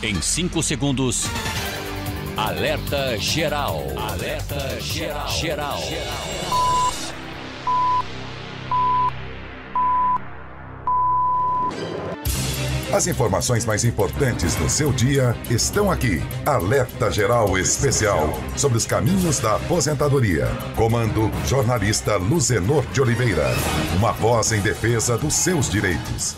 Em 5 segundos, alerta geral. Alerta geral. Geral. As informações mais importantes do seu dia estão aqui. Alerta Geral Especial sobre os caminhos da aposentadoria. Comando jornalista Luzenor de Oliveira. Uma voz em defesa dos seus direitos.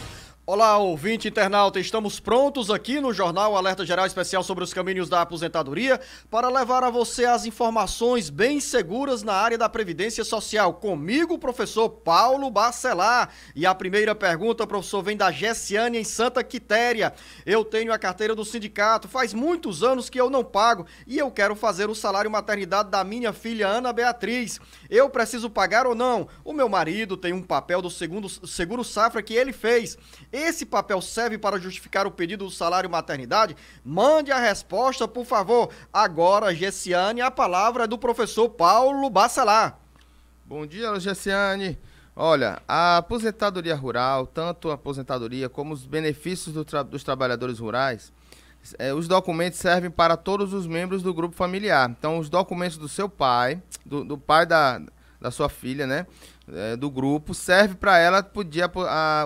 Olá, ouvinte internauta, estamos prontos aqui no Jornal Alerta Geral Especial sobre os caminhos da aposentadoria para levar a você as informações bem seguras na área da Previdência Social. Comigo, o professor Paulo Bacelar. E a primeira pergunta, professor, vem da Gessiane em Santa Quitéria. Eu tenho a carteira do sindicato, faz muitos anos que eu não pago e eu quero fazer o salário maternidade da minha filha Ana Beatriz. Eu preciso pagar ou não? O meu marido tem um papel do segundo, seguro safra que ele fez. Esse papel serve para justificar o pedido do salário maternidade? Mande a resposta, por favor. Agora, Gessiane, a palavra é do professor Paulo Bassalá. Bom dia, Gessiane. Olha, a aposentadoria rural, tanto a aposentadoria como os benefícios do tra dos trabalhadores rurais, é, os documentos servem para todos os membros do grupo familiar. Então, os documentos do seu pai, do, do pai da, da sua filha, né? é, do grupo serve para ela podia,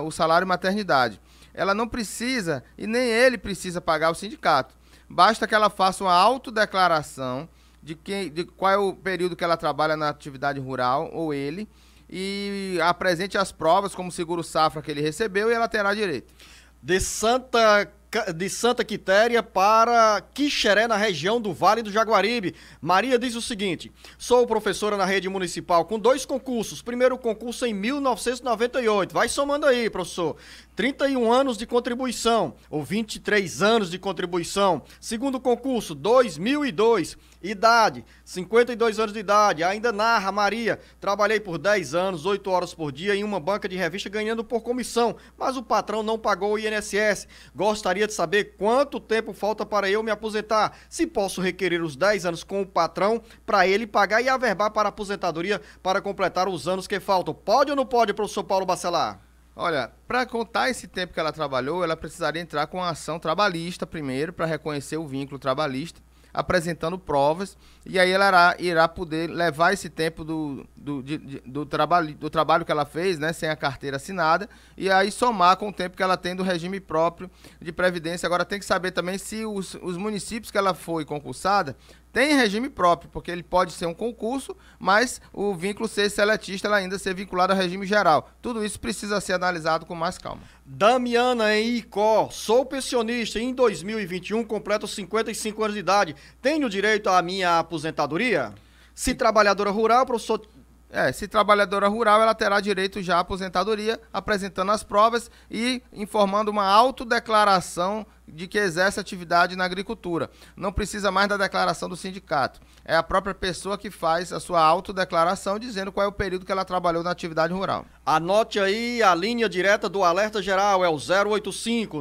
o salário maternidade. Ela não precisa e nem ele precisa pagar o sindicato. Basta que ela faça uma autodeclaração de, quem, de qual é o período que ela trabalha na atividade rural ou ele e apresente as provas como seguro safra que ele recebeu e ela terá direito. De Santa de Santa Quitéria para Quixeré, na região do Vale do Jaguaribe. Maria diz o seguinte: sou professora na rede municipal com dois concursos. Primeiro concurso em 1998. Vai somando aí, professor. 31 anos de contribuição ou 23 anos de contribuição. Segundo concurso, 2002. Idade, 52 anos de idade. Ainda narra Maria. Trabalhei por 10 anos, 8 horas por dia em uma banca de revista ganhando por comissão, mas o patrão não pagou o INSS. Gostaria de saber quanto tempo falta para eu me aposentar. Se posso requerer os 10 anos com o patrão para ele pagar e averbar para a aposentadoria para completar os anos que faltam. Pode ou não pode, professor Paulo Bacelar? Olha, para contar esse tempo que ela trabalhou, ela precisaria entrar com a ação trabalhista primeiro, para reconhecer o vínculo trabalhista, apresentando provas, e aí ela irá, irá poder levar esse tempo do, do, de, do, trabalho, do trabalho que ela fez, né, sem a carteira assinada, e aí somar com o tempo que ela tem do regime próprio de previdência. Agora tem que saber também se os, os municípios que ela foi concursada tem regime próprio, porque ele pode ser um concurso, mas o vínculo ser seletista ela ainda ser vinculado ao regime geral. Tudo isso precisa ser analisado com mais calma. Damiana em Icó, sou pensionista e em 2021 completo 55 anos de idade. Tenho direito à minha aposentadoria? Se e... trabalhadora rural, professor é, se trabalhadora rural, ela terá direito já à aposentadoria, apresentando as provas e informando uma autodeclaração de que exerce atividade na agricultura. Não precisa mais da declaração do sindicato. É a própria pessoa que faz a sua autodeclaração dizendo qual é o período que ela trabalhou na atividade rural. Anote aí a linha direta do Alerta Geral, é o 085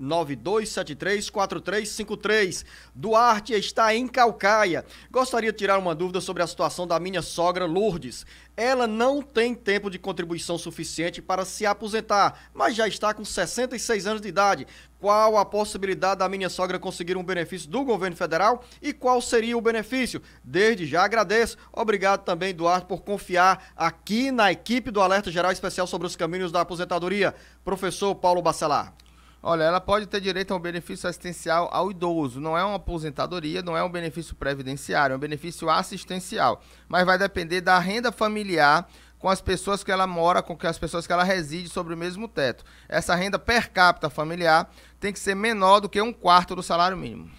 992734353. Duarte está em Calcaia. Gostaria de tirar uma dúvida sobre a situação da minha sogra Lourdes ela não tem tempo de contribuição suficiente para se aposentar, mas já está com 66 anos de idade. Qual a possibilidade da minha sogra conseguir um benefício do governo federal e qual seria o benefício? Desde já agradeço. Obrigado também, Eduardo, por confiar aqui na equipe do Alerta Geral Especial sobre os Caminhos da Aposentadoria. Professor Paulo Bacelar. Olha, ela pode ter direito a um benefício assistencial ao idoso. Não é uma aposentadoria, não é um benefício previdenciário, é um benefício assistencial. Mas vai depender da renda familiar com as pessoas que ela mora, com as pessoas que ela reside sobre o mesmo teto. Essa renda per capita familiar tem que ser menor do que um quarto do salário mínimo.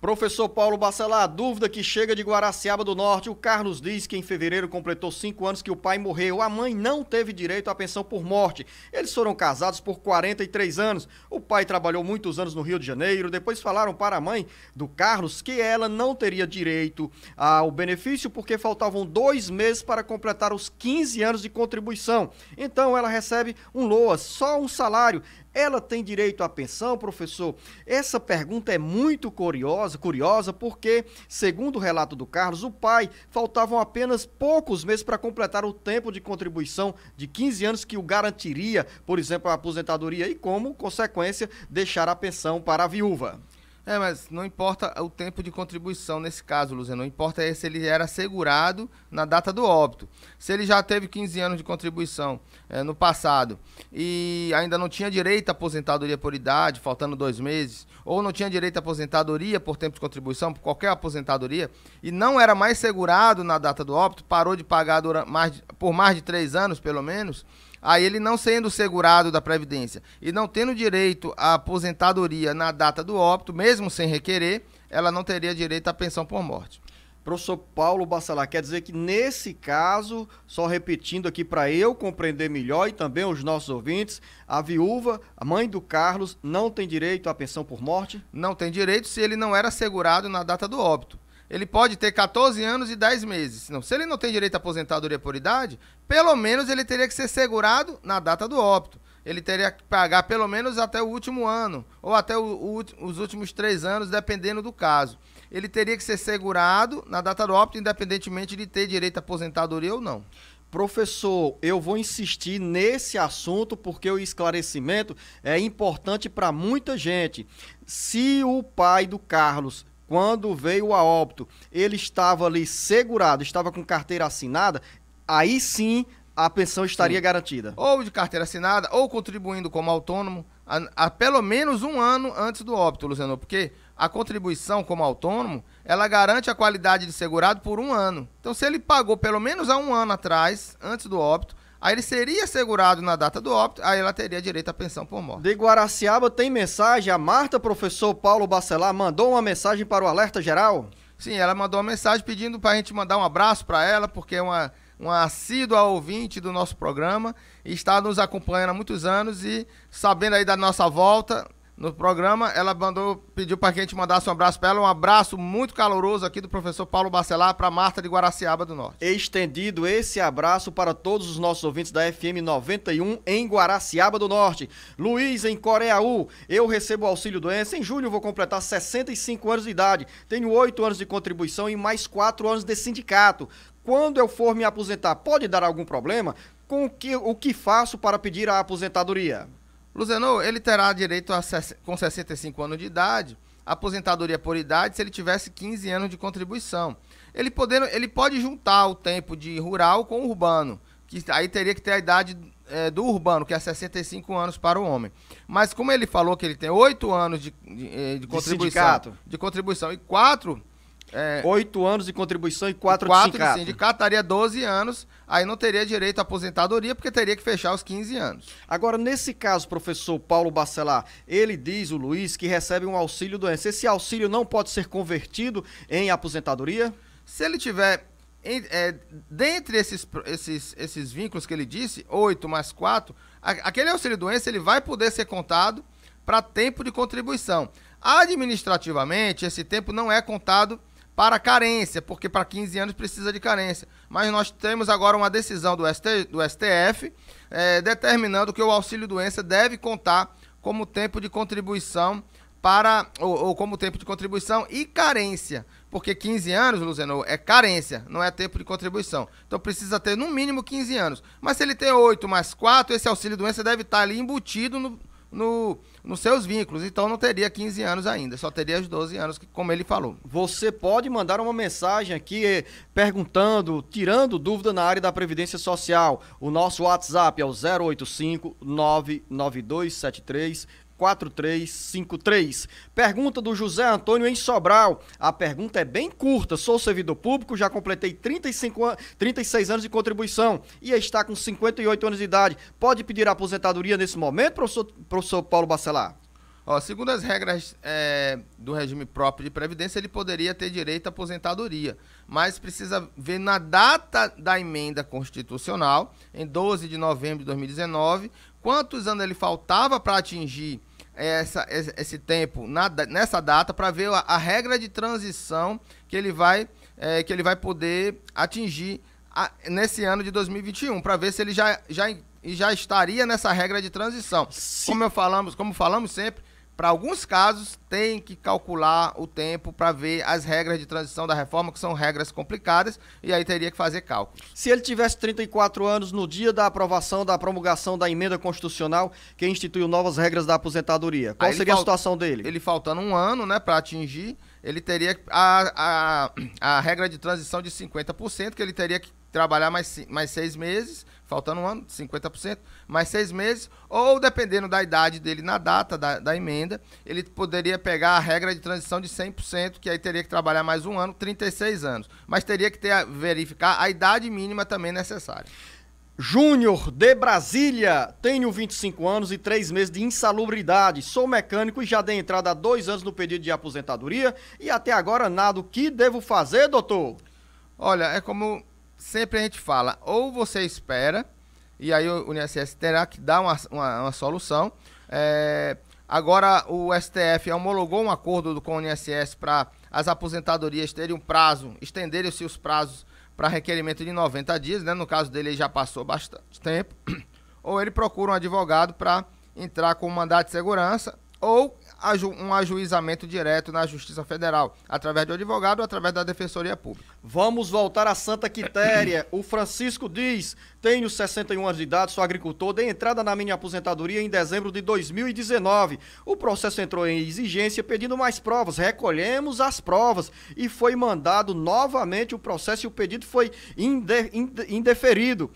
Professor Paulo Bacelar, dúvida que chega de Guaraciaba do Norte. O Carlos diz que em fevereiro completou cinco anos que o pai morreu. A mãe não teve direito à pensão por morte. Eles foram casados por 43 anos. O pai trabalhou muitos anos no Rio de Janeiro. Depois falaram para a mãe do Carlos que ela não teria direito ao benefício porque faltavam dois meses para completar os 15 anos de contribuição. Então ela recebe um loa, só um salário ela tem direito à pensão, professor? Essa pergunta é muito curiosa, curiosa, porque, segundo o relato do Carlos, o pai faltavam apenas poucos meses para completar o tempo de contribuição de 15 anos que o garantiria, por exemplo, a aposentadoria e como consequência deixar a pensão para a viúva. É, mas não importa o tempo de contribuição nesse caso, Luciano. Não importa é se ele era segurado na data do óbito. Se ele já teve 15 anos de contribuição é, no passado e ainda não tinha direito à aposentadoria por idade, faltando dois meses, ou não tinha direito à aposentadoria por tempo de contribuição, por qualquer aposentadoria, e não era mais segurado na data do óbito, parou de pagar durante, mais, por mais de três anos, pelo menos Aí ele não sendo segurado da Previdência e não tendo direito à aposentadoria na data do óbito, mesmo sem requerer, ela não teria direito à pensão por morte. Professor Paulo Bacelar, quer dizer que nesse caso, só repetindo aqui para eu compreender melhor e também os nossos ouvintes, a viúva, a mãe do Carlos, não tem direito à pensão por morte? Não tem direito se ele não era segurado na data do óbito ele pode ter 14 anos e 10 meses. Não, se ele não tem direito à aposentadoria por idade, pelo menos ele teria que ser segurado na data do óbito. Ele teria que pagar pelo menos até o último ano, ou até o, o, os últimos três anos, dependendo do caso. Ele teria que ser segurado na data do óbito, independentemente de ter direito à aposentadoria ou não. Professor, eu vou insistir nesse assunto porque o esclarecimento é importante para muita gente. Se o pai do Carlos quando veio a óbito, ele estava ali segurado, estava com carteira assinada, aí sim a pensão estaria sim. garantida. Ou de carteira assinada, ou contribuindo como autônomo, a, a, pelo menos um ano antes do óbito, Luciano, porque a contribuição como autônomo, ela garante a qualidade de segurado por um ano. Então, se ele pagou pelo menos há um ano atrás, antes do óbito, Aí ele seria segurado na data do óbito, aí ela teria direito à pensão por morte. De Guaraciaba tem mensagem. A Marta, professor Paulo Bacelar, mandou uma mensagem para o Alerta Geral? Sim, ela mandou uma mensagem pedindo para a gente mandar um abraço para ela, porque é uma, uma assídua ouvinte do nosso programa e está nos acompanhando há muitos anos e sabendo aí da nossa volta, no programa. Ela mandou, pediu para que a gente mandasse um abraço para ela. Um abraço muito caloroso aqui do professor Paulo Bacelar para Marta de Guaraciaba do Norte. Estendido esse abraço para todos os nossos ouvintes da FM 91 em Guaraciaba do Norte. Luiz em Coreaú, eu recebo auxílio doença. Em julho vou completar 65 anos de idade. Tenho 8 anos de contribuição e mais 4 anos de sindicato. Quando eu for me aposentar, pode dar algum problema? Com que, o que faço para pedir a aposentadoria? Luzenor, ele terá direito a, com 65 anos de idade, aposentadoria por idade, se ele tivesse 15 anos de contribuição. Ele, ele pode juntar o tempo de rural com urbano, que aí teria que ter a idade é, do urbano, que é 65 anos para o homem. Mas como ele falou que ele tem 8 anos de, de, de eh, contribuição, de, de, contribuição e 4... É, 8 anos de contribuição e 4, 4 de sindicato. De sindicato, daria 12 anos aí não teria direito à aposentadoria porque teria que fechar os 15 anos. Agora, nesse caso, professor Paulo Bacelar, ele diz, o Luiz, que recebe um auxílio doença. Esse auxílio não pode ser convertido em aposentadoria? Se ele tiver, é, dentre esses, esses, esses vínculos que ele disse, 8 mais 4, aquele auxílio doença ele vai poder ser contado para tempo de contribuição. Administrativamente, esse tempo não é contado para carência, porque para 15 anos precisa de carência. Mas nós temos agora uma decisão do, ST, do STF é, determinando que o auxílio doença deve contar como tempo de contribuição para ou, ou, como tempo de contribuição e carência, porque 15 anos, Luzeno, é carência, não é tempo de contribuição. Então precisa ter no mínimo 15 anos. Mas se ele tem 8 mais 4, esse auxílio doença deve estar ali embutido no, no, nos seus vínculos. Então não teria 15 anos ainda, só teria os 12 anos, que, como ele falou. Você pode mandar uma mensagem aqui eh, perguntando, tirando dúvida na área da Previdência Social. O nosso WhatsApp é o 085 99273 4353. Pergunta do José Antônio em Sobral. A pergunta é bem curta. Sou servidor público, já completei 35 an 36 anos de contribuição e está com 58 anos de idade. Pode pedir aposentadoria nesse momento, professor, professor Paulo Bacelar? Ó, segundo as regras é, do regime próprio de previdência, ele poderia ter direito à aposentadoria, mas precisa ver na data da emenda constitucional, em 12 de novembro de 2019, quantos anos ele faltava para atingir essa, esse tempo na, nessa data para ver a, a, regra de transição que ele vai, é, que ele vai poder atingir a, nesse ano de 2021, para ver se ele já, já, já estaria nessa regra de transição. Sim. Como eu falamos, como falamos sempre, para alguns casos, tem que calcular o tempo para ver as regras de transição da reforma, que são regras complicadas, e aí teria que fazer cálculo. Se ele tivesse 34 anos no dia da aprovação da promulgação da emenda constitucional que instituiu novas regras da aposentadoria, qual aí seria a situação dele? Ele faltando um ano né, para atingir, ele teria a, a, a regra de transição de 50%, que ele teria que trabalhar mais, mais seis meses faltando um ano, 50%, mais seis meses, ou dependendo da idade dele na data da, da emenda, ele poderia pegar a regra de transição de 100%, que aí teria que trabalhar mais um ano, 36 anos. Mas teria que ter, verificar a idade mínima também necessária. Júnior, de Brasília, tenho 25 anos e 3 meses de insalubridade. Sou mecânico e já dei entrada há dois anos no pedido de aposentadoria e até agora nada. O que devo fazer, doutor? Olha, é como sempre a gente fala, ou você espera, e aí o, o INSS terá que dar uma, uma, uma solução. É, agora, o STF homologou um acordo com o INSS para as aposentadorias terem um prazo, estenderem-se os prazos para requerimento de 90 dias, né? No caso dele, já passou bastante tempo. Ou ele procura um advogado para entrar com um mandado de segurança, ou um ajuizamento direto na Justiça Federal, através do advogado ou através da Defensoria Pública. Vamos voltar à Santa Quitéria. O Francisco diz: tenho 61 anos de idade, sou agricultor, dei entrada na minha aposentadoria em dezembro de 2019. O processo entrou em exigência pedindo mais provas. Recolhemos as provas e foi mandado novamente o processo e o pedido foi indeferido.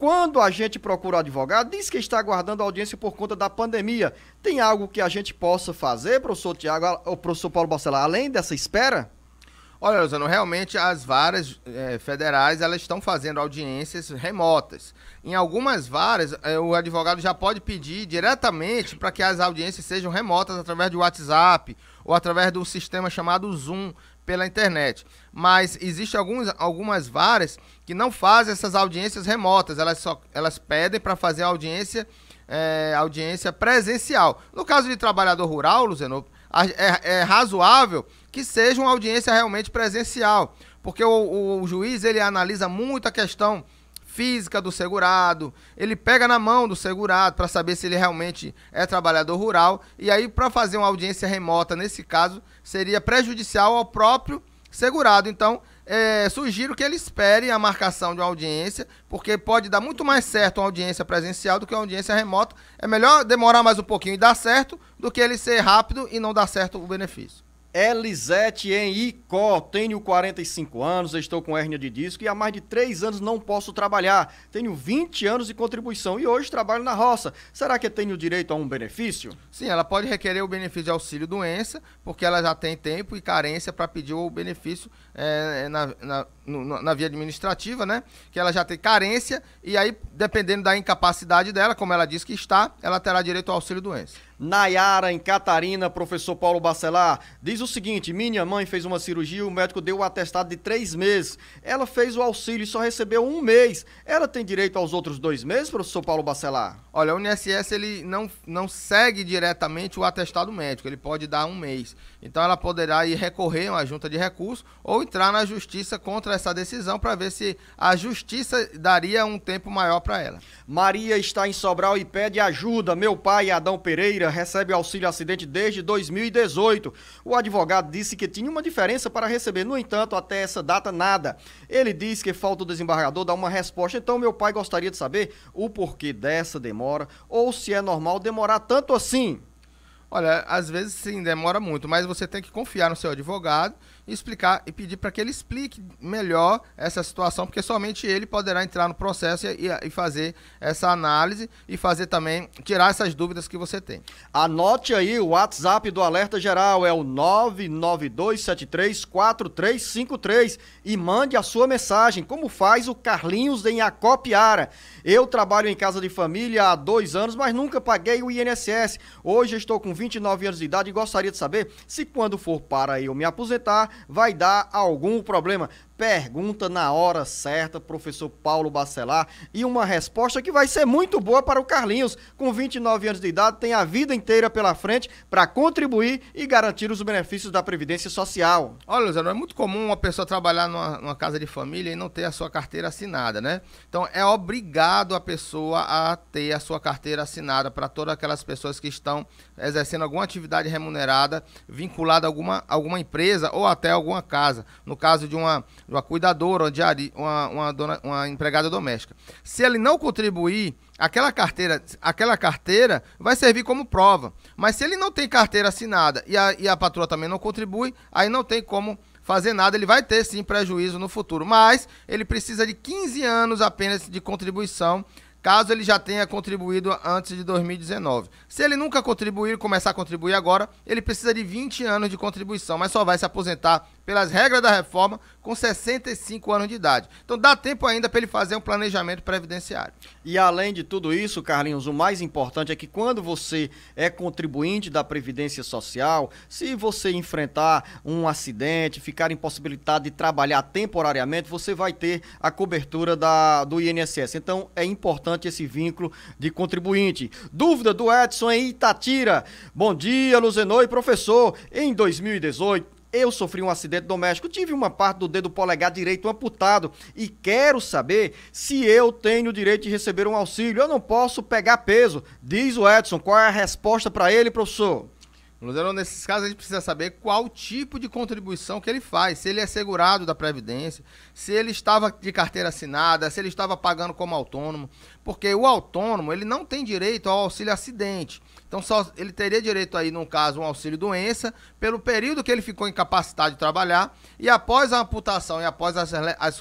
Quando a gente procura o advogado, diz que está aguardando audiência por conta da pandemia. Tem algo que a gente possa fazer, professor Tiago, ou professor Paulo Barcelar? além dessa espera? Olha, Luzano, realmente as varas eh, federais elas estão fazendo audiências remotas. Em algumas varas, eh, o advogado já pode pedir diretamente para que as audiências sejam remotas através do WhatsApp ou através do sistema chamado Zoom pela internet mas existe alguns, algumas varas que não fazem essas audiências remotas, elas, só, elas pedem para fazer audiência, é, audiência presencial. No caso de trabalhador rural, Luzeno, é, é, razoável que seja uma audiência realmente presencial, porque o, o, o juiz ele analisa muito a questão física do segurado, ele pega na mão do segurado para saber se ele realmente é trabalhador rural, e aí para fazer uma audiência remota nesse caso seria prejudicial ao próprio segurado. Então, é, sugiro que ele espere a marcação de uma audiência, porque pode dar muito mais certo uma audiência presencial do que uma audiência remota. É melhor demorar mais um pouquinho e dar certo do que ele ser rápido e não dar certo o benefício. Elisete em Icó, tenho 45 anos, estou com hérnia de disco e há mais de 3 anos não posso trabalhar. Tenho 20 anos de contribuição e hoje trabalho na roça. Será que tenho direito a um benefício? Sim, ela pode requerer o benefício de auxílio doença, porque ela já tem tempo e carência para pedir o benefício é, na, na no, na via administrativa, né? Que ela já tem carência e aí, dependendo da incapacidade dela, como ela diz que está, ela terá direito ao auxílio doença. Nayara, em Catarina, professor Paulo Bacelar, diz o seguinte: minha mãe fez uma cirurgia, o médico deu o um atestado de três meses. Ela fez o auxílio e só recebeu um mês. Ela tem direito aos outros dois meses, professor Paulo Bacelar? Olha, o INSS ele não, não segue diretamente o atestado médico, ele pode dar um mês. Então ela poderá ir recorrer a uma junta de recursos ou entrar na justiça contra essa decisão para ver se a justiça daria um tempo maior para ela. Maria está em Sobral e pede ajuda. Meu pai, Adão Pereira, recebe auxílio acidente desde 2018. O advogado disse que tinha uma diferença para receber, no entanto, até essa data nada. Ele diz que falta o desembargador dar uma resposta. Então, meu pai gostaria de saber o porquê dessa demora ou se é normal demorar tanto assim. Olha, às vezes sim, demora muito, mas você tem que confiar no seu advogado explicar e pedir para que ele explique melhor essa situação, porque somente ele poderá entrar no processo e, e, fazer essa análise e fazer também tirar essas dúvidas que você tem. Anote aí o WhatsApp do Alerta Geral, é o 992734353 e mande a sua mensagem, como faz o Carlinhos em Acopiara. Eu trabalho em casa de família há dois anos, mas nunca paguei o INSS. Hoje estou com 29 anos de idade e gostaria de saber se quando for para eu me aposentar, vai dar algum problema pergunta na hora certa, professor Paulo Bacelar, e uma resposta que vai ser muito boa para o Carlinhos. Com 29 anos de idade, tem a vida inteira pela frente para contribuir e garantir os benefícios da Previdência Social. Olha, Zé, não é muito comum uma pessoa trabalhar numa, numa casa de família e não ter a sua carteira assinada, né? Então é obrigado a pessoa a ter a sua carteira assinada para todas aquelas pessoas que estão exercendo alguma atividade remunerada vinculada a alguma, alguma empresa ou até alguma casa. No caso de uma uma cuidadora, uma, diari, uma, uma, dona, uma empregada doméstica. Se ele não contribuir, aquela carteira, aquela carteira vai servir como prova. Mas se ele não tem carteira assinada e a, e a patroa também não contribui, aí não tem como fazer nada, ele vai ter sim prejuízo no futuro. Mas ele precisa de 15 anos apenas de contribuição caso ele já tenha contribuído antes de 2019. Se ele nunca contribuir, e começar a contribuir agora, ele precisa de 20 anos de contribuição, mas só vai se aposentar pelas regras da reforma com 65 anos de idade. Então dá tempo ainda para ele fazer um planejamento previdenciário. E além de tudo isso, Carlinhos, o mais importante é que quando você é contribuinte da Previdência Social, se você enfrentar um acidente, ficar impossibilitado de trabalhar temporariamente, você vai ter a cobertura da, do INSS. Então é importante importante esse vínculo de contribuinte. Dúvida do Edson em Itatira. Bom dia, Luzenoi, professor. Em 2018, eu sofri um acidente doméstico, tive uma parte do dedo polegar direito amputado e quero saber se eu tenho o direito de receber um auxílio. Eu não posso pegar peso, diz o Edson. Qual é a resposta para ele, professor? Luzerão, nesses casos, a gente precisa saber qual tipo de contribuição que ele faz. Se ele é segurado da Previdência, se ele estava de carteira assinada, se ele estava pagando como autônomo. Porque o autônomo, ele não tem direito ao auxílio acidente. Então, só ele teria direito aí, no caso, um auxílio doença, pelo período que ele ficou incapacitado de trabalhar. E após a amputação e após as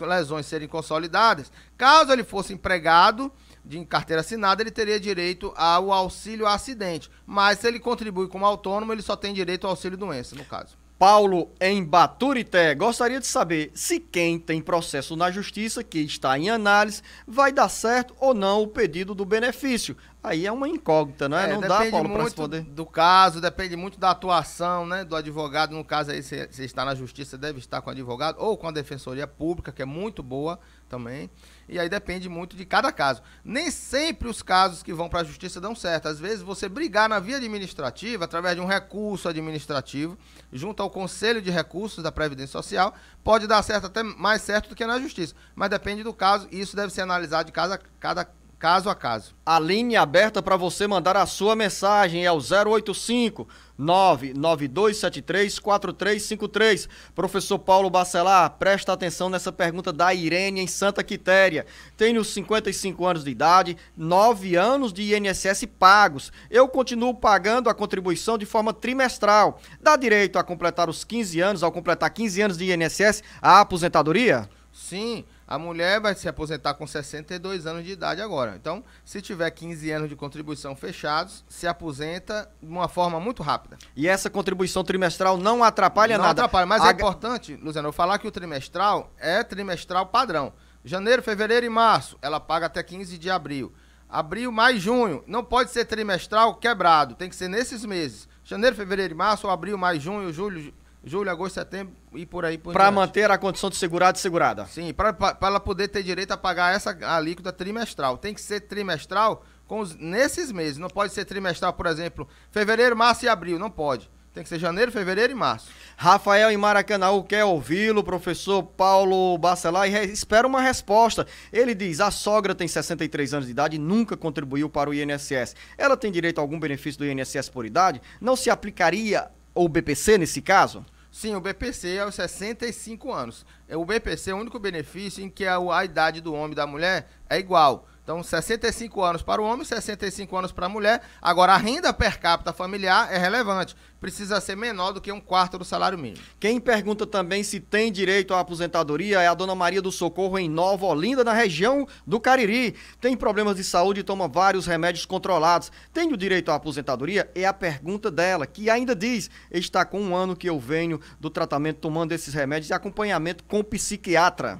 lesões serem consolidadas, caso ele fosse empregado de carteira assinada, ele teria direito ao auxílio acidente. Mas se ele contribui como autônomo, ele só tem direito ao auxílio doença, no caso. Paulo, em Baturité, gostaria de saber se quem tem processo na justiça, que está em análise, vai dar certo ou não o pedido do benefício. Aí é uma incógnita, né? É, não dá, Paulo, para responder. Do caso, depende muito da atuação né, do advogado. No caso aí, você está na justiça, deve estar com o advogado ou com a defensoria pública, que é muito boa também. E aí depende muito de cada caso. Nem sempre os casos que vão para a justiça dão certo. Às vezes você brigar na via administrativa, através de um recurso administrativo, junto ao Conselho de Recursos da Previdência Social, pode dar certo até mais certo do que na justiça. Mas depende do caso e isso deve ser analisado de cada, cada caso a caso. A linha é aberta para você mandar a sua mensagem é o 085 99273 4353. Professor Paulo Bacelar, presta atenção nessa pergunta da Irene em Santa Quitéria. Tenho 55 anos de idade, 9 anos de INSS pagos. Eu continuo pagando a contribuição de forma trimestral. Dá direito a completar os 15 anos, ao completar 15 anos de INSS, a aposentadoria? Sim. A mulher vai se aposentar com 62 anos de idade agora. Então, se tiver 15 anos de contribuição fechados, se aposenta de uma forma muito rápida. E essa contribuição trimestral não atrapalha não nada? Não atrapalha, mas a... é importante, Luciano, eu falar que o trimestral é trimestral padrão. Janeiro, fevereiro e março, ela paga até 15 de abril. Abril, mais junho, não pode ser trimestral quebrado, tem que ser nesses meses. Janeiro, fevereiro e março, ou abril, mais junho, julho, julho, agosto, setembro e por aí por Para manter a condição de segurado e segurada. Sim, para ela poder ter direito a pagar essa alíquota trimestral. Tem que ser trimestral com os, nesses meses. Não pode ser trimestral, por exemplo, fevereiro, março e abril. Não pode. Tem que ser janeiro, fevereiro e março. Rafael em Maracanãú quer é ouvi-lo, professor Paulo Bacelar, e espera uma resposta. Ele diz: a sogra tem 63 anos de idade e nunca contribuiu para o INSS. Ela tem direito a algum benefício do INSS por idade? Não se aplicaria ou BPC nesse caso? Sim, o BPC é aos 65 anos. É, o BPC é o único benefício em que a, a idade do homem e da mulher é igual. Então, 65 anos para o homem, 65 anos para a mulher. Agora, a renda per capita familiar é relevante. Precisa ser menor do que um quarto do salário mínimo. Quem pergunta também se tem direito à aposentadoria é a dona Maria do Socorro, em Nova Olinda, na região do Cariri. Tem problemas de saúde e toma vários remédios controlados. Tem o direito à aposentadoria? É a pergunta dela, que ainda diz: está com um ano que eu venho do tratamento tomando esses remédios e acompanhamento com psiquiatra.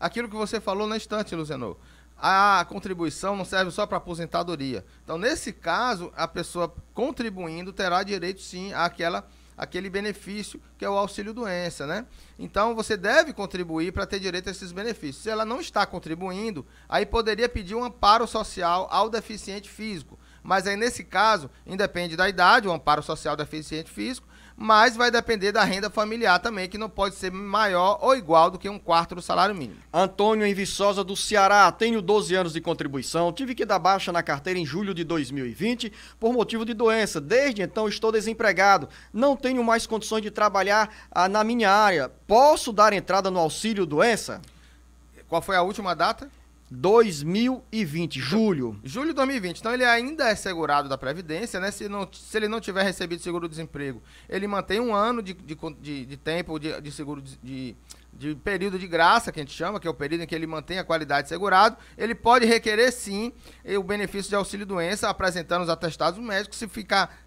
Aquilo que você falou na estante, Luzenor a contribuição não serve só para aposentadoria. Então, nesse caso, a pessoa contribuindo terá direito sim àquela, àquele benefício que é o auxílio doença, né? Então, você deve contribuir para ter direito a esses benefícios. Se ela não está contribuindo, aí poderia pedir um amparo social ao deficiente físico. Mas aí, nesse caso, independe da idade, o amparo social do deficiente físico mas vai depender da renda familiar também, que não pode ser maior ou igual do que um quarto do salário mínimo. Antônio em Viçosa do Ceará, tenho 12 anos de contribuição, tive que dar baixa na carteira em julho de 2020 por motivo de doença. Desde então estou desempregado, não tenho mais condições de trabalhar ah, na minha área. Posso dar entrada no auxílio doença? Qual foi a última data? 2020, julho. Julho de 2020. Então ele ainda é segurado da Previdência, né? Se, não, se ele não tiver recebido seguro-desemprego, ele mantém um ano de, de, de, de tempo de, de seguro de, de período de graça, que a gente chama, que é o período em que ele mantém a qualidade segurado, ele pode requerer sim o benefício de auxílio doença, apresentando os atestados médicos, se ficar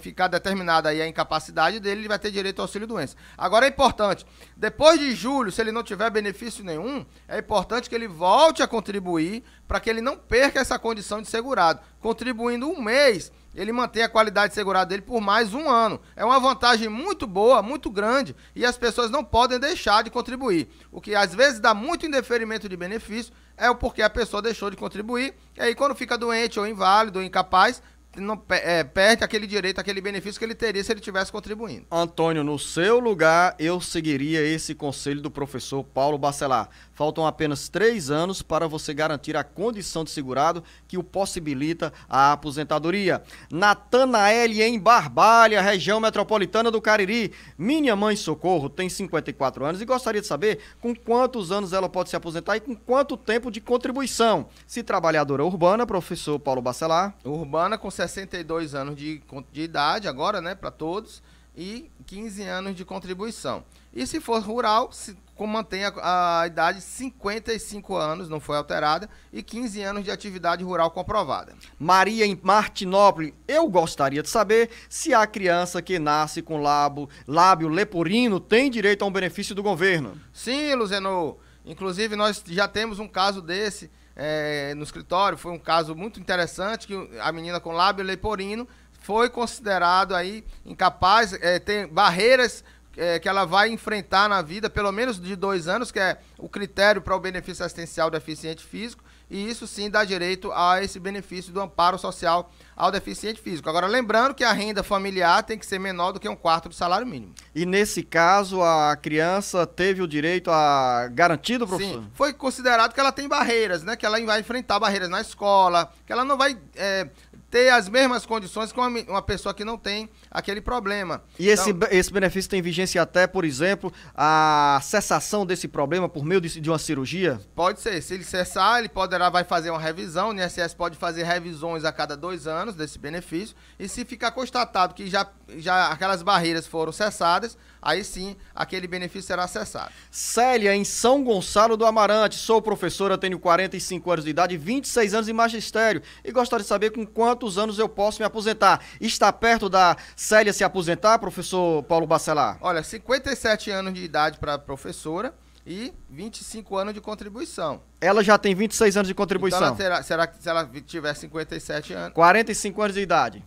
ficar determinada aí a incapacidade dele, ele vai ter direito ao auxílio doença. Agora é importante, depois de julho, se ele não tiver benefício nenhum, é importante que ele volte a contribuir para que ele não perca essa condição de segurado. Contribuindo um mês, ele mantém a qualidade de segurado dele por mais um ano. É uma vantagem muito boa, muito grande, e as pessoas não podem deixar de contribuir. O que às vezes dá muito indeferimento de benefício é o porque a pessoa deixou de contribuir, e aí quando fica doente ou inválido ou incapaz, não, é, perde aquele direito, aquele benefício que ele teria se ele tivesse contribuindo. Antônio, no seu lugar, eu seguiria esse conselho do professor Paulo Bacelar. Faltam apenas três anos para você garantir a condição de segurado que o possibilita a aposentadoria. Natanael em Barbalha, região metropolitana do Cariri. Minha mãe Socorro tem 54 anos e gostaria de saber com quantos anos ela pode se aposentar e com quanto tempo de contribuição. Se trabalhadora urbana, professor Paulo Bacelar. Urbana com 62 anos de, de idade agora, né, para todos e 15 anos de contribuição. E se for rural, se mantém a, a idade 55 anos, não foi alterada, e 15 anos de atividade rural comprovada. Maria em Martinópolis, eu gostaria de saber se a criança que nasce com lábio, lábio leporino tem direito a um benefício do governo. Sim, Luzeno. Inclusive, nós já temos um caso desse é, no escritório, foi um caso muito interessante, que a menina com lábio leporino foi considerado aí incapaz, é, tem barreiras é, que ela vai enfrentar na vida, pelo menos de dois anos, que é o critério para o benefício assistencial deficiente físico, e isso sim dá direito a esse benefício do amparo social ao deficiente físico. Agora, lembrando que a renda familiar tem que ser menor do que um quarto do salário mínimo. E nesse caso, a criança teve o direito a garantido, professor? Sim, foi considerado que ela tem barreiras, né? Que ela vai enfrentar barreiras na escola, que ela não vai é, ter as mesmas condições que uma, uma pessoa que não tem aquele problema. E então, esse, esse benefício tem vigência até, por exemplo, a cessação desse problema por meio de, de, uma cirurgia? Pode ser. Se ele cessar, ele poderá, vai fazer uma revisão. O INSS pode fazer revisões a cada dois anos desse benefício. E se ficar constatado que já, já aquelas barreiras foram cessadas, aí sim aquele benefício será acessado. Célia, em São Gonçalo do Amarante, sou professora, tenho 45 anos de idade, 26 anos de magistério e gostaria de saber com quantos anos eu posso me aposentar. Está perto da Célia se aposentar, professor Paulo Bacelar? Olha, 57 anos de idade para professora e 25 anos de contribuição. Ela já tem 26 anos de contribuição. Então ela terá, será que se ela tiver 57 anos? 45 anos de idade.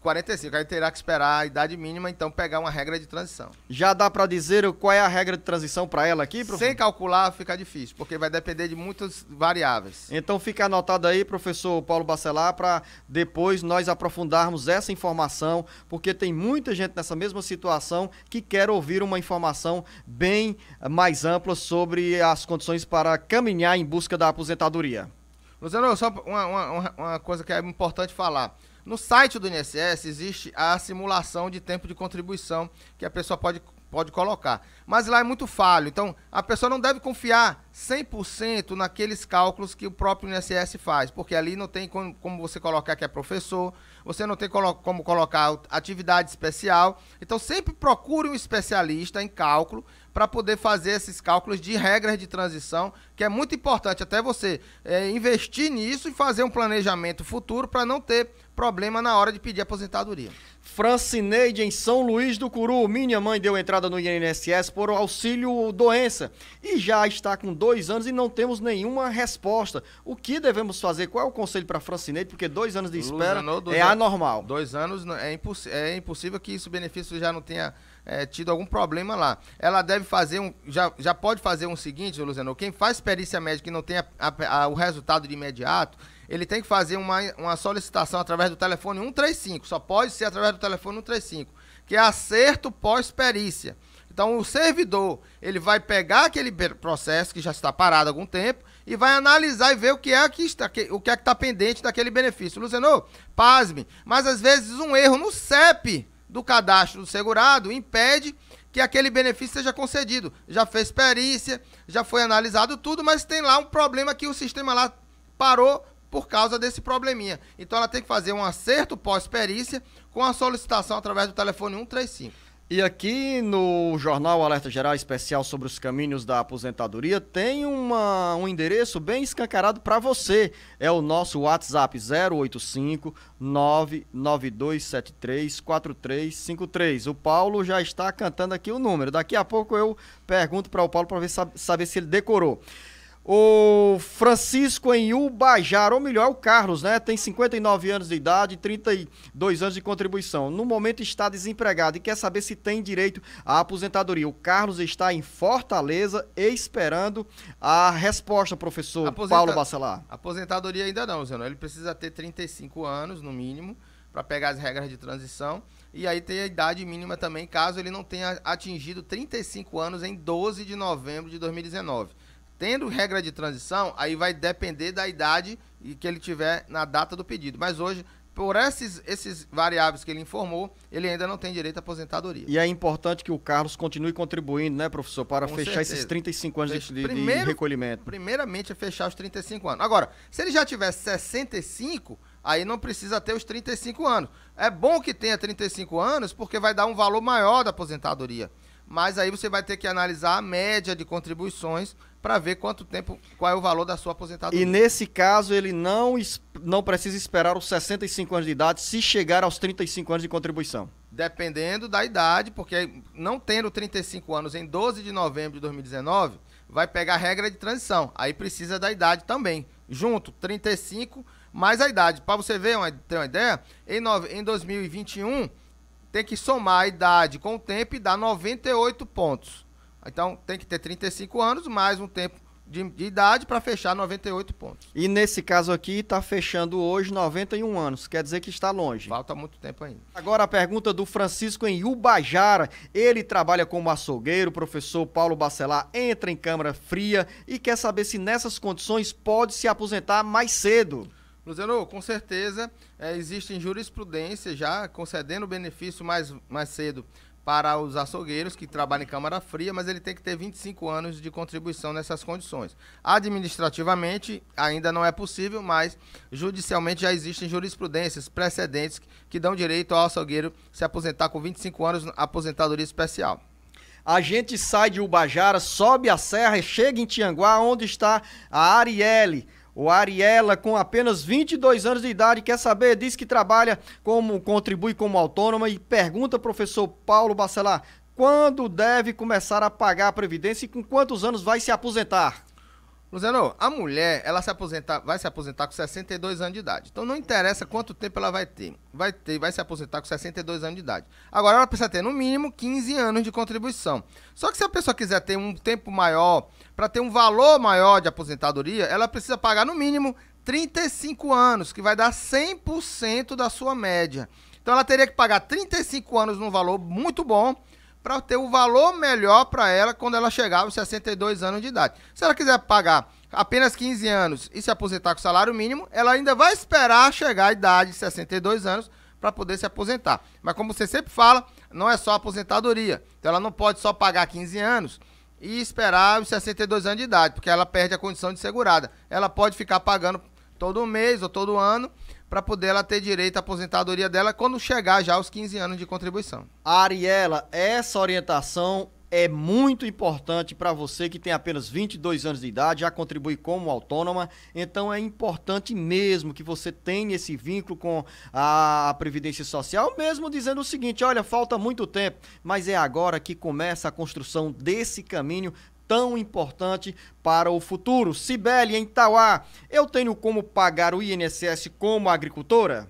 45. Aí terá que esperar a idade mínima, então pegar uma regra de transição. Já dá para dizer qual é a regra de transição para ela aqui, professor? Sem calcular fica difícil, porque vai depender de muitas variáveis. Então fica anotado aí, professor Paulo Bacelar, para depois nós aprofundarmos essa informação, porque tem muita gente nessa mesma situação que quer ouvir uma informação bem mais ampla sobre as condições para caminhar em busca da aposentadoria. Luciano, só uma, uma, uma coisa que é importante falar. No site do INSS existe a simulação de tempo de contribuição que a pessoa pode, pode colocar. Mas lá é muito falho. Então, a pessoa não deve confiar 100% naqueles cálculos que o próprio INSS faz, porque ali não tem como, como você colocar que é professor, você não tem colo como colocar atividade especial. Então, sempre procure um especialista em cálculo para poder fazer esses cálculos de regras de transição, que é muito importante até você é, investir nisso e fazer um planejamento futuro para não ter problema na hora de pedir aposentadoria. Francineide em São Luís do Curu. Minha mãe deu entrada no INSS por auxílio doença e já está com dois anos e não temos nenhuma resposta. O que devemos fazer? Qual é o conselho para Francineide? Porque dois anos de espera é dois é anormal. Dois anos é, imposs é impossível que isso benefício já não tenha é, tido algum problema lá. Ela deve fazer um. Já, já pode fazer um seguinte, Luciano, quem faz perícia médica e não tem a, a, a, o resultado de imediato, ele tem que fazer uma, uma solicitação através do telefone 135. Só pode ser através do telefone 135, que é acerto pós-perícia. Então o servidor, ele vai pegar aquele processo que já está parado há algum tempo e vai analisar e ver o que é que está, o que é que está pendente daquele benefício. Luciano, pasme, mas às vezes um erro no CEP do cadastro do segurado impede que aquele benefício seja concedido. Já fez perícia, já foi analisado tudo, mas tem lá um problema que o sistema lá parou por causa desse probleminha. Então ela tem que fazer um acerto pós-perícia com a solicitação através do telefone 135. E aqui no Jornal Alerta Geral Especial sobre os caminhos da aposentadoria tem uma, um endereço bem escancarado para você. É o nosso WhatsApp 085 4353. O Paulo já está cantando aqui o número. Daqui a pouco eu pergunto para o Paulo para saber se ele decorou. O Francisco em Ubajar, ou melhor, é o Carlos, né? Tem 59 anos de idade, 32 anos de contribuição. No momento está desempregado e quer saber se tem direito à aposentadoria. O Carlos está em Fortaleza esperando a resposta, professor Aposenta... Paulo Bacelar. Aposentadoria ainda não, Zeno. Ele precisa ter 35 anos, no mínimo, para pegar as regras de transição. E aí tem a idade mínima também, caso ele não tenha atingido 35 anos em 12 de novembro de 2019. Tendo regra de transição, aí vai depender da idade e que ele tiver na data do pedido. Mas hoje, por esses, esses variáveis que ele informou, ele ainda não tem direito à aposentadoria. E é importante que o Carlos continue contribuindo, né, professor, para Com fechar certeza. esses 35 anos Fecha, de, primeiro, de recolhimento. Primeiramente é fechar os 35 anos. Agora, se ele já tiver 65, aí não precisa ter os 35 anos. É bom que tenha 35 anos porque vai dar um valor maior da aposentadoria. Mas aí você vai ter que analisar a média de contribuições para ver quanto tempo, qual é o valor da sua aposentadoria. E nesse caso, ele não, não precisa esperar os 65 anos de idade se chegar aos 35 anos de contribuição. Dependendo da idade, porque não tendo 35 anos em 12 de novembro de 2019, vai pegar a regra de transição. Aí precisa da idade também. Junto, 35 mais a idade. Para você ver, uma, ter uma ideia, em, nove em 2021 tem que somar a idade com o tempo e dar 98 pontos. Então tem que ter 35 anos, mais um tempo de, de idade para fechar 98 pontos. E nesse caso aqui, está fechando hoje 91 anos, quer dizer que está longe. Falta muito tempo ainda. Agora a pergunta do Francisco em Ubajara. Ele trabalha como açougueiro, professor Paulo Bacelar entra em câmara fria e quer saber se nessas condições pode se aposentar mais cedo. Luziano, com certeza é, existem jurisprudências já concedendo benefício mais, mais cedo para os açougueiros que trabalham em Câmara Fria, mas ele tem que ter 25 anos de contribuição nessas condições. Administrativamente, ainda não é possível, mas judicialmente já existem jurisprudências precedentes que dão direito ao açougueiro se aposentar com 25 anos aposentadoria especial. A gente sai de Ubajara, sobe a serra e chega em Tianguá, onde está a Arielle o Ariela, com apenas 22 anos de idade, quer saber, diz que trabalha como contribui como autônoma e pergunta ao professor Paulo Bacelar quando deve começar a pagar a previdência e com quantos anos vai se aposentar? Luciano, a mulher, ela se aposentar, vai se aposentar com 62 anos de idade. Então não interessa quanto tempo ela vai ter. Vai ter, vai se aposentar com 62 anos de idade. Agora ela precisa ter no mínimo 15 anos de contribuição. Só que se a pessoa quiser ter um tempo maior, para ter um valor maior de aposentadoria, ela precisa pagar no mínimo 35 anos, que vai dar 100% da sua média. Então ela teria que pagar 35 anos num valor muito bom para ter o um valor melhor para ela quando ela chegar aos 62 anos de idade. Se ela quiser pagar apenas 15 anos e se aposentar com salário mínimo, ela ainda vai esperar chegar à idade de 62 anos para poder se aposentar. Mas como você sempre fala, não é só aposentadoria. Então ela não pode só pagar 15 anos e esperar os 62 anos de idade, porque ela perde a condição de segurada. Ela pode ficar pagando todo mês ou todo ano para poder ela ter direito à aposentadoria dela quando chegar já aos 15 anos de contribuição. Ariela, essa orientação é muito importante para você que tem apenas 22 anos de idade, já contribui como autônoma, então é importante mesmo que você tenha esse vínculo com a Previdência Social, mesmo dizendo o seguinte: olha, falta muito tempo, mas é agora que começa a construção desse caminho tão importante para o futuro. Sibeli, em Tauá, eu tenho como pagar o INSS como agricultora?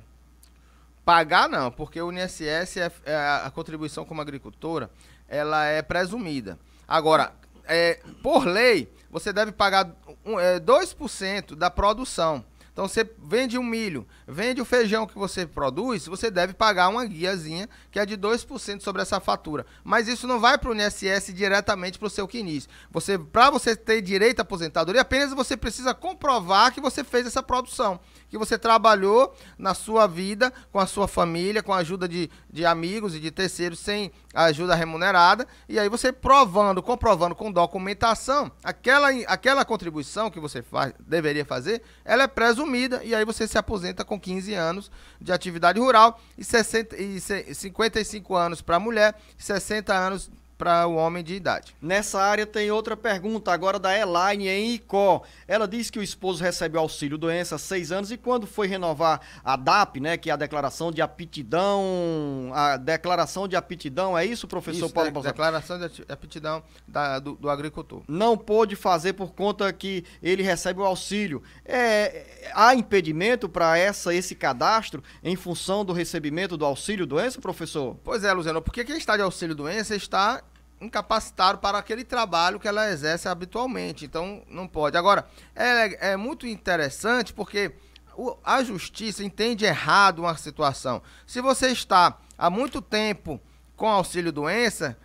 Pagar não, porque o INSS, é, é a contribuição como agricultora, ela é presumida. Agora, é, por lei, você deve pagar um, é, 2% da produção. Então você vende um milho, vende o feijão que você produz, você deve pagar uma guiazinha que é de 2% sobre essa fatura. Mas isso não vai para o INSS diretamente para o seu quinis. Você, para você ter direito à aposentadoria, apenas você precisa comprovar que você fez essa produção que você trabalhou na sua vida, com a sua família, com a ajuda de, de amigos e de terceiros, sem ajuda remunerada. E aí você provando, comprovando com documentação, aquela, aquela contribuição que você faz, deveria fazer, ela é presumida. E aí você se aposenta com 15 anos de atividade rural e, 60, e 55 anos para mulher, 60 anos para o homem de idade. Nessa área tem outra pergunta, agora da Elaine em Icó. Ela diz que o esposo recebe o auxílio doença há seis anos e quando foi renovar a DAP, né, que é a declaração de aptidão, a declaração de aptidão, é isso, professor isso, Paulo de, Declaração de aptidão da, do, do, agricultor. Não pôde fazer por conta que ele recebe o auxílio. É, há impedimento para essa esse cadastro em função do recebimento do auxílio doença, professor? Pois é, Luziano, porque quem está de auxílio doença está incapacitaram para aquele trabalho que ela exerce habitualmente. Então, não pode. Agora, é, é muito interessante porque o, a justiça entende errado uma situação. Se você está há muito tempo com auxílio doença,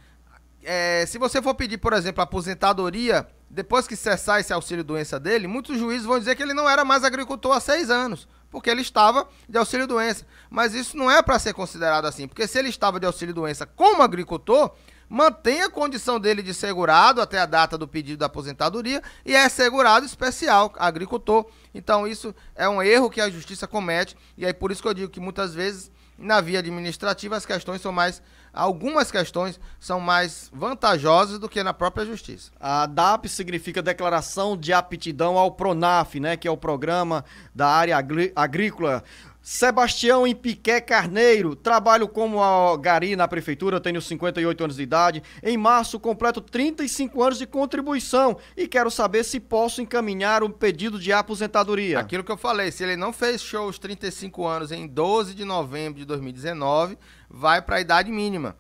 é, se você for pedir, por exemplo, aposentadoria, depois que cessar esse auxílio doença dele, muitos juízes vão dizer que ele não era mais agricultor há seis anos porque ele estava de auxílio doença. Mas isso não é para ser considerado assim, porque se ele estava de auxílio doença como agricultor, mantém a condição dele de segurado até a data do pedido da aposentadoria e é segurado especial agricultor. Então isso é um erro que a justiça comete e aí é por isso que eu digo que muitas vezes na via administrativa as questões são mais algumas questões são mais vantajosas do que na própria justiça. A DAP significa declaração de aptidão ao Pronaf, né, que é o programa da área agrícola Sebastião em Piqué Carneiro, trabalho como a Gari na prefeitura, tenho 58 anos de idade. Em março completo 35 anos de contribuição e quero saber se posso encaminhar um pedido de aposentadoria. Aquilo que eu falei, se ele não fez show os 35 anos em 12 de novembro de 2019, vai para a idade mínima.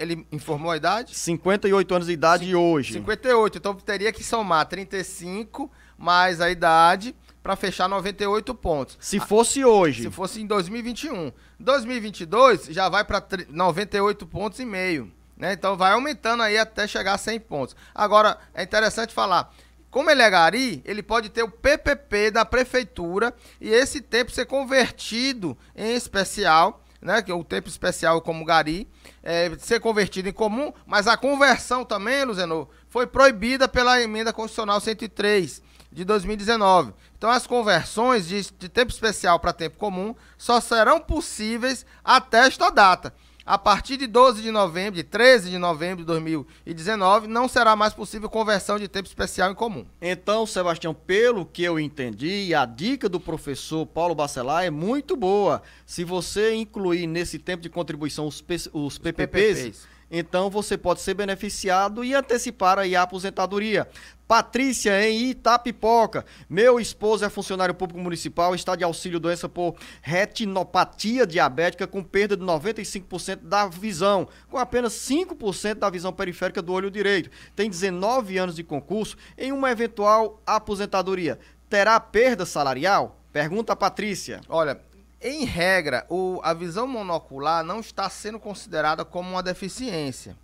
ele informou a idade? 58 anos de idade Cin hoje. 58, então teria que somar 35 mais a idade para fechar 98 pontos. Se fosse hoje. Se fosse em 2021. 2022 já vai para 98 pontos e meio, né? Então vai aumentando aí até chegar a 100 pontos. Agora é interessante falar, como ele é gari, ele pode ter o PPP da prefeitura e esse tempo ser convertido em especial né, que é o tempo especial como gari, é, ser convertido em comum, mas a conversão também, Luzeno, foi proibida pela emenda constitucional 103 de 2019. Então, as conversões de, de tempo especial para tempo comum só serão possíveis até esta data. A partir de 12 de novembro, de 13 de novembro de 2019, não será mais possível conversão de tempo especial em comum. Então, Sebastião, pelo que eu entendi, a dica do professor Paulo Bacelar é muito boa. Se você incluir nesse tempo de contribuição os, os PPPs, PPPs então você pode ser beneficiado e antecipar aí a aposentadoria. Patrícia, em Itapipoca. Meu esposo é funcionário público municipal, está de auxílio doença por retinopatia diabética com perda de 95% da visão, com apenas 5% da visão periférica do olho direito. Tem 19 anos de concurso em uma eventual aposentadoria. Terá perda salarial? Pergunta a Patrícia. Olha, em regra, o, a visão monocular não está sendo considerada como uma deficiência.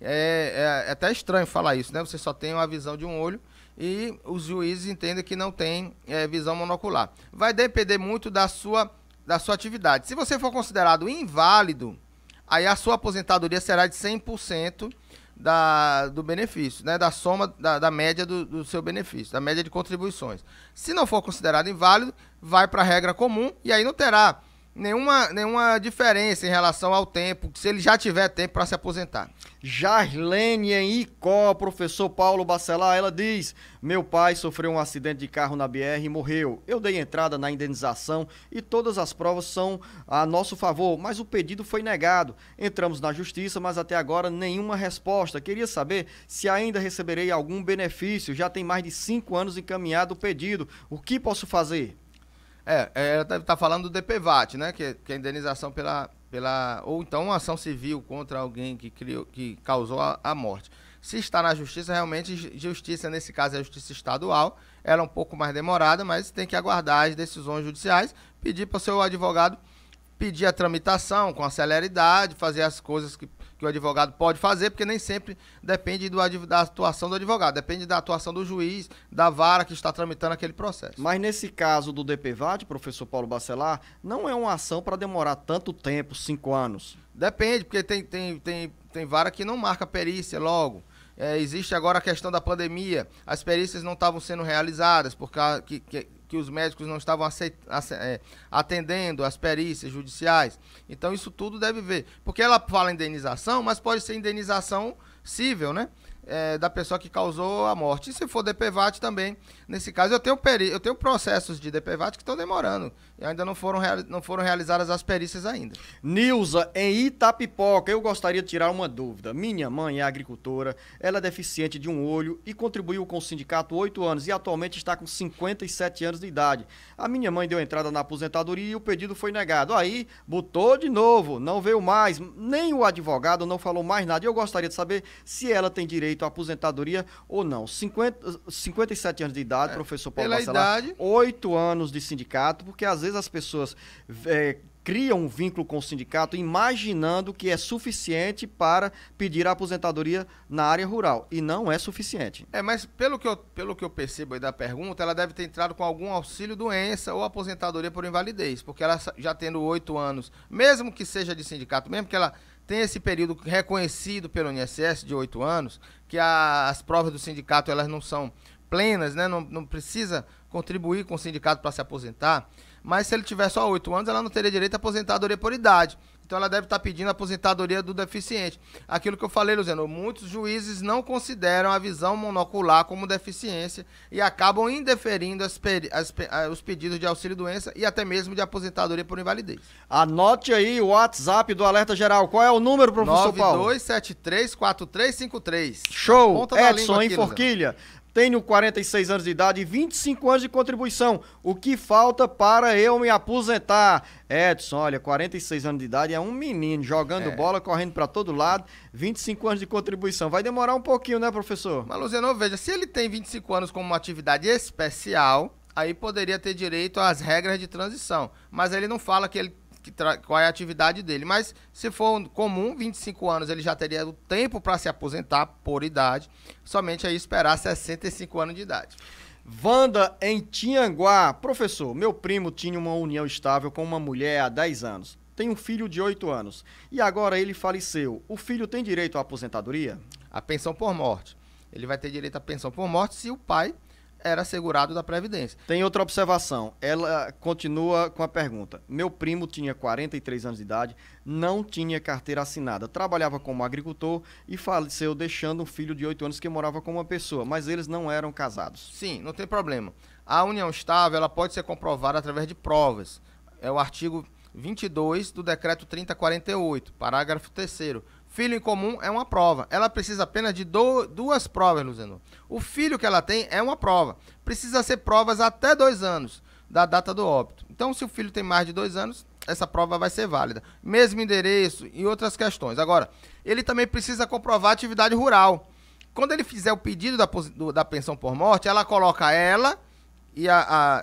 É, é, é até estranho falar isso, né? Você só tem uma visão de um olho e os juízes entendem que não tem é, visão monocular. Vai depender muito da sua, da sua atividade. Se você for considerado inválido, aí a sua aposentadoria será de 100% da, do benefício, né? da soma da, da média do, do, seu benefício, da média de contribuições. Se não for considerado inválido, vai para a regra comum e aí não terá nenhuma, nenhuma diferença em relação ao tempo, se ele já tiver tempo para se aposentar. Jarlene em Icó, professor Paulo Bacelar, ela diz: Meu pai sofreu um acidente de carro na BR e morreu. Eu dei entrada na indenização e todas as provas são a nosso favor, mas o pedido foi negado. Entramos na justiça, mas até agora nenhuma resposta. Queria saber se ainda receberei algum benefício. Já tem mais de cinco anos encaminhado o pedido. O que posso fazer? É, é ela está falando do DPVAT, né? Que, que é a indenização pela, pela ou então uma ação civil contra alguém que criou, que causou a, a morte. Se está na justiça, realmente justiça nesse caso é a justiça estadual. Ela é um pouco mais demorada, mas tem que aguardar as decisões judiciais, pedir para o seu advogado pedir a tramitação com a celeridade, fazer as coisas que que o advogado pode fazer, porque nem sempre depende do, da atuação do advogado, depende da atuação do juiz, da vara que está tramitando aquele processo. Mas nesse caso do DPVAD, professor Paulo Bacelar, não é uma ação para demorar tanto tempo, cinco anos? Depende, porque tem, tem, tem, tem vara que não marca perícia logo. É, existe agora a questão da pandemia, as perícias não estavam sendo realizadas, porque que, que, que os médicos não estavam é, atendendo as perícias judiciais. Então, isso tudo deve ver. Porque ela fala indenização, mas pode ser indenização cível, né? é, da pessoa que causou a morte. E se for DPVAT também, nesse caso, eu tenho, peri eu tenho processos de DPVAT que estão demorando. E ainda não foram, não foram realizadas as perícias ainda. Nilza, em Itapipoca, eu gostaria de tirar uma dúvida. Minha mãe é agricultora, ela é deficiente de um olho e contribuiu com o sindicato oito anos e atualmente está com 57 anos de idade. A minha mãe deu entrada na aposentadoria e o pedido foi negado. Aí, botou de novo, não veio mais, nem o advogado não falou mais nada. E eu gostaria de saber se ela tem direito direito à aposentadoria ou não. 50, 57 anos de idade, é, professor Paulo pela Bacelar, anos de sindicato, porque às vezes as pessoas é, criam um vínculo com o sindicato imaginando que é suficiente para pedir a aposentadoria na área rural. E não é suficiente. É, mas pelo que eu, pelo que eu percebo aí da pergunta, ela deve ter entrado com algum auxílio doença ou aposentadoria por invalidez, porque ela já tendo oito anos, mesmo que seja de sindicato, mesmo que ela tem esse período reconhecido pelo INSS de oito anos, que a, as provas do sindicato elas não são plenas, né? não, não precisa contribuir com o sindicato para se aposentar, mas se ele tiver só oito anos, ela não teria direito à aposentadoria por idade. Então ela deve estar tá pedindo a aposentadoria do deficiente. Aquilo que eu falei, Luciano, muitos juízes não consideram a visão monocular como deficiência e acabam indeferindo as, as, ah, os pedidos de auxílio-doença e até mesmo de aposentadoria por invalidez. Anote aí o WhatsApp do Alerta Geral. Qual é o número, professor 9273 Paulo? 92734353. Show! Edson, em Forquilha. Tenho 46 anos de idade e 25 anos de contribuição. O que falta para eu me aposentar? Edson, olha, 46 anos de idade é um menino jogando é. bola, correndo para todo lado, 25 anos de contribuição. Vai demorar um pouquinho, né, professor? Mas, Luziano, veja, se ele tem 25 anos como uma atividade especial, aí poderia ter direito às regras de transição. Mas ele não fala que ele qual é a atividade dele. Mas se for comum, 25 anos, ele já teria o tempo para se aposentar por idade, somente aí esperar 65 anos de idade. Vanda em Tianguá. Professor, meu primo tinha uma união estável com uma mulher há 10 anos. Tem um filho de 8 anos e agora ele faleceu. O filho tem direito à aposentadoria? A pensão por morte. Ele vai ter direito à pensão por morte se o pai era segurado da Previdência. Tem outra observação. Ela continua com a pergunta. Meu primo tinha 43 anos de idade, não tinha carteira assinada, trabalhava como agricultor e faleceu deixando um filho de 8 anos que morava com uma pessoa, mas eles não eram casados. Sim, não tem problema. A união estável ela pode ser comprovada através de provas. É o artigo 22 do decreto 3048, parágrafo 3 Filho em comum é uma prova. Ela precisa apenas de do, duas provas, Luzeno. O filho que ela tem é uma prova. Precisa ser provas até dois anos da data do óbito. Então, se o filho tem mais de dois anos, essa prova vai ser válida. Mesmo endereço e outras questões. Agora, ele também precisa comprovar atividade rural. Quando ele fizer o pedido da, da pensão por morte, ela coloca ela e a, a,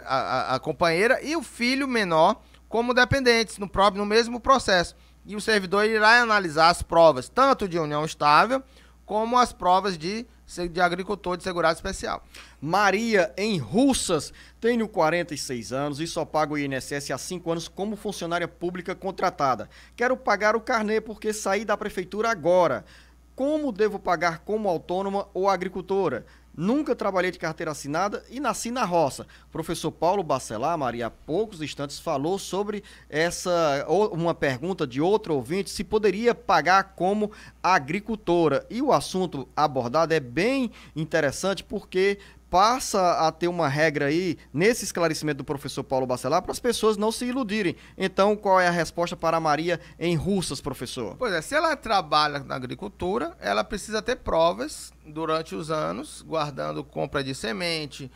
a, a companheira e o filho menor como dependentes no, próprio, no mesmo processo e o servidor irá analisar as provas tanto de união estável como as provas de, de agricultor de segurado especial. Maria, em Russas, tenho 46 anos e só pago o INSS há 5 anos como funcionária pública contratada. Quero pagar o carnê porque saí da prefeitura agora. Como devo pagar como autônoma ou agricultora? Nunca trabalhei de carteira assinada e nasci na roça. O professor Paulo Bacelar, Maria, há poucos instantes falou sobre essa uma pergunta de outro ouvinte se poderia pagar como agricultora. E o assunto abordado é bem interessante porque passa a ter uma regra aí, nesse esclarecimento do professor Paulo Bacelar, para as pessoas não se iludirem. Então, qual é a resposta para a Maria em Russas, professor? Pois é, se ela trabalha na agricultura, ela precisa ter provas durante os anos, guardando compra de semente,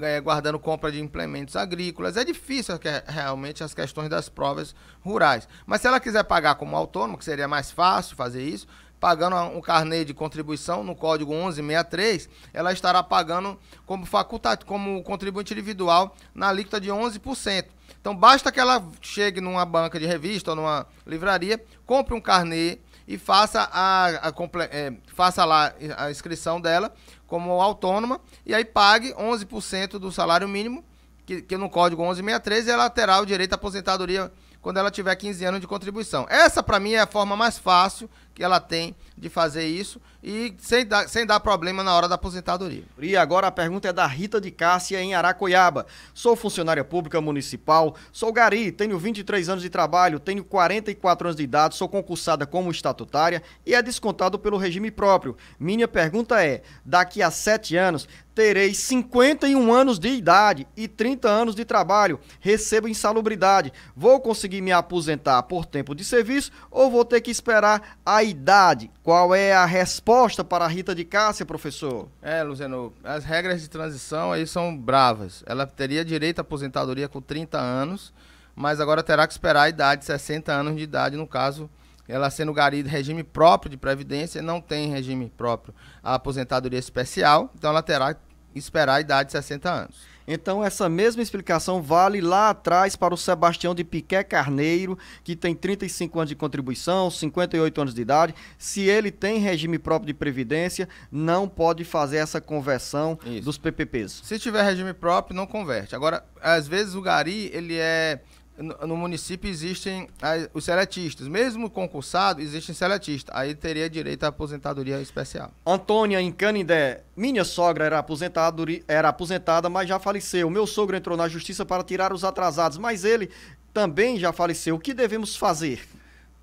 é, guardando compra de implementos agrícolas. É difícil realmente as questões das provas rurais. Mas se ela quiser pagar como autônomo, que seria mais fácil fazer isso, pagando um carnê de contribuição no código 1163, ela estará pagando como facultativo, como contribuinte individual na alíquota de 11%. Então basta que ela chegue numa banca de revista ou numa livraria, compre um carnê e faça, a, a, a é, faça lá a inscrição dela como autônoma e aí pague 11% do salário mínimo, que, que no código 1163 ela terá o direito à aposentadoria quando ela tiver 15 anos de contribuição. Essa, para mim, é a forma mais fácil que ela tem de fazer isso e sem dar, sem dar problema na hora da aposentadoria. E agora a pergunta é da Rita de Cássia, em Aracoiaba. Sou funcionária pública municipal, sou gari, tenho 23 anos de trabalho, tenho 44 anos de idade, sou concursada como estatutária e é descontado pelo regime próprio. Minha pergunta é: daqui a 7 anos terei 51 anos de idade e 30 anos de trabalho, recebo insalubridade, vou conseguir me aposentar por tempo de serviço ou vou ter que esperar a idade, qual é a resposta para a Rita de Cássia, professor? É, Luzeno. as regras de transição aí são bravas. Ela teria direito à aposentadoria com 30 anos, mas agora terá que esperar a idade, 60 anos de idade, no caso, ela sendo garida regime próprio de previdência, não tem regime próprio a aposentadoria é especial, então ela terá que esperar a idade de 60 anos. Então, essa mesma explicação vale lá atrás para o Sebastião de Piquet Carneiro, que tem 35 anos de contribuição, 58 anos de idade. Se ele tem regime próprio de previdência, não pode fazer essa conversão Isso. dos PPPs. Se tiver regime próprio, não converte. Agora, às vezes o Gari, ele é no, município existem os seletistas. Mesmo concursado, existem seletistas. Aí teria direito à aposentadoria especial. Antônia, em Canindé. Minha sogra era, aposentado, era aposentada, mas já faleceu. Meu sogro entrou na justiça para tirar os atrasados, mas ele também já faleceu. O que devemos fazer?